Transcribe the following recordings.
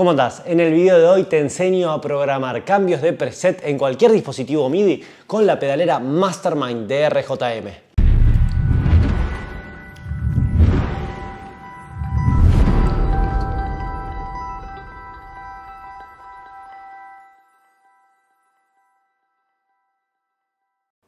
¿Cómo estás? En el video de hoy te enseño a programar cambios de preset en cualquier dispositivo MIDI con la pedalera Mastermind de RJM.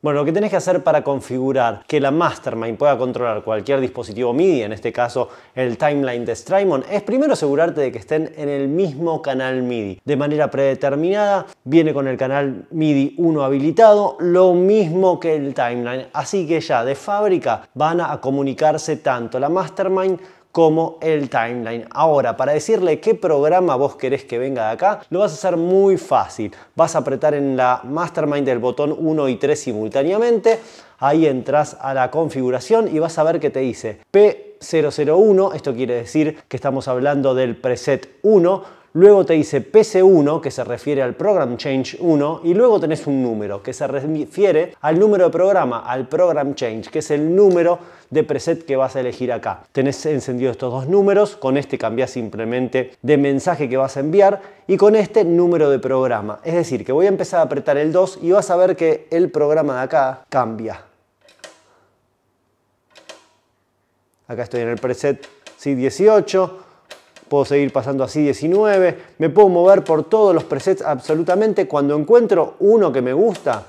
Bueno, lo que tenés que hacer para configurar que la Mastermind pueda controlar cualquier dispositivo MIDI, en este caso el timeline de Strymon, es primero asegurarte de que estén en el mismo canal MIDI. De manera predeterminada, viene con el canal MIDI 1 habilitado, lo mismo que el timeline. Así que ya de fábrica van a comunicarse tanto la Mastermind como el timeline. Ahora, para decirle qué programa vos querés que venga de acá, lo vas a hacer muy fácil. Vas a apretar en la mastermind el botón 1 y 3 simultáneamente. Ahí entras a la configuración y vas a ver que te dice P001, esto quiere decir que estamos hablando del preset 1, luego te dice PC1, que se refiere al Program Change 1, y luego tenés un número, que se refiere al número de programa, al Program Change, que es el número de preset que vas a elegir acá. Tenés encendido estos dos números, con este cambias simplemente de mensaje que vas a enviar y con este número de programa. Es decir, que voy a empezar a apretar el 2 y vas a ver que el programa de acá cambia. Acá estoy en el preset C18, puedo seguir pasando así 19, me puedo mover por todos los presets absolutamente. Cuando encuentro uno que me gusta,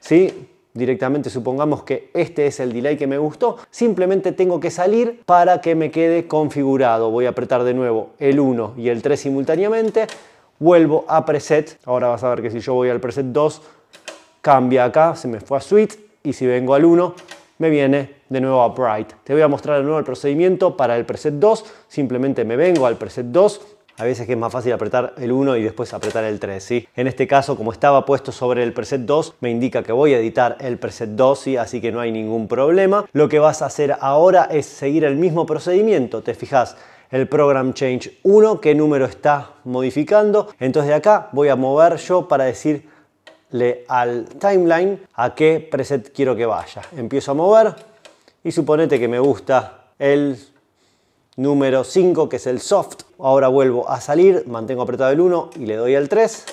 ¿sí? directamente supongamos que este es el delay que me gustó, simplemente tengo que salir para que me quede configurado. Voy a apretar de nuevo el 1 y el 3 simultáneamente, vuelvo a preset, ahora vas a ver que si yo voy al preset 2, cambia acá, se me fue a switch, y si vengo al 1, me viene de nuevo a Bright. Te voy a mostrar de nuevo el procedimiento para el preset 2. Simplemente me vengo al preset 2. A veces que es más fácil apretar el 1 y después apretar el 3, En este caso, como estaba puesto sobre el preset 2, me indica que voy a editar el preset 2, Así que no hay ningún problema. Lo que vas a hacer ahora es seguir el mismo procedimiento. Te fijas el program change 1, qué número está modificando. Entonces de acá voy a mover yo para decir le al timeline a qué preset quiero que vaya. Empiezo a mover y suponete que me gusta el número 5 que es el soft. Ahora vuelvo a salir, mantengo apretado el 1 y le doy al 3.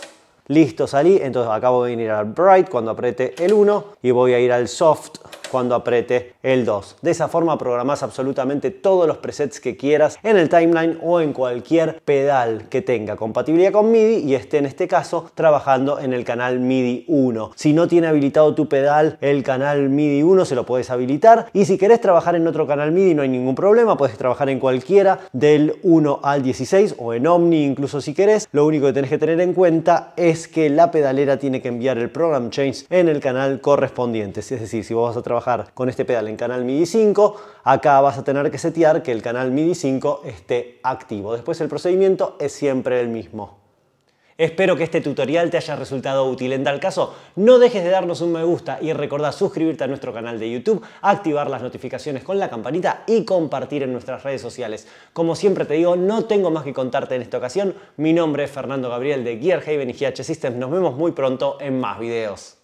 Listo, salí. Entonces acabo de venir al bright cuando apriete el 1 y voy a ir al soft cuando apriete el 2. De esa forma programás absolutamente todos los presets que quieras en el timeline o en cualquier pedal que tenga compatibilidad con MIDI y esté en este caso trabajando en el canal MIDI 1. Si no tiene habilitado tu pedal el canal MIDI 1 se lo puedes habilitar y si querés trabajar en otro canal MIDI no hay ningún problema, puedes trabajar en cualquiera del 1 al 16 o en Omni incluso si querés. Lo único que tenés que tener en cuenta es que la pedalera tiene que enviar el program change en el canal correspondiente. Es decir, si vos vas a trabajar con este pedal en canal MIDI 5, acá vas a tener que setear que el canal MIDI 5 esté activo. Después el procedimiento es siempre el mismo. Espero que este tutorial te haya resultado útil. En tal caso, no dejes de darnos un me gusta y recordar suscribirte a nuestro canal de YouTube, activar las notificaciones con la campanita y compartir en nuestras redes sociales. Como siempre te digo, no tengo más que contarte en esta ocasión. Mi nombre es Fernando Gabriel de Gearhaven y GH Systems. Nos vemos muy pronto en más videos.